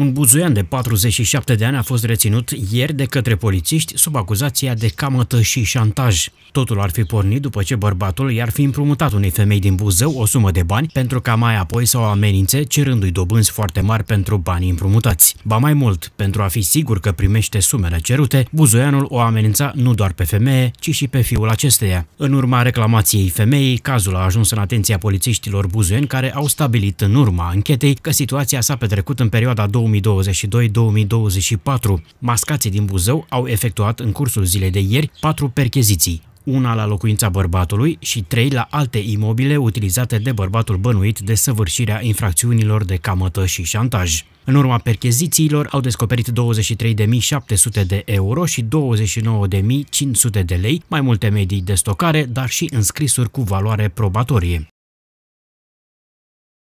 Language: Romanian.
Un buzuian de 47 de ani a fost reținut ieri de către polițiști sub acuzația de camătă și șantaj. Totul ar fi pornit după ce bărbatul i-ar fi împrumutat unei femei din Buzău o sumă de bani pentru ca mai apoi să o amenințe cerându-i dobânzi foarte mari pentru banii împrumutați. Ba mai mult, pentru a fi sigur că primește sumele cerute, buzoianul o amenința nu doar pe femeie, ci și pe fiul acesteia. În urma reclamației femeii, cazul a ajuns în atenția polițiștilor buzoieni care au stabilit în urma anchetei că situația s-a petrecut în perioada 2000 2022-2024. Mascații din Buzău au efectuat în cursul zilei de ieri patru percheziții, una la locuința bărbatului și trei la alte imobile utilizate de bărbatul bănuit de săvârșirea infracțiunilor de camătă și șantaj. În urma perchezițiilor au descoperit 23.700 de euro și 29.500 de lei, mai multe medii de stocare, dar și înscrisuri cu valoare probatorie.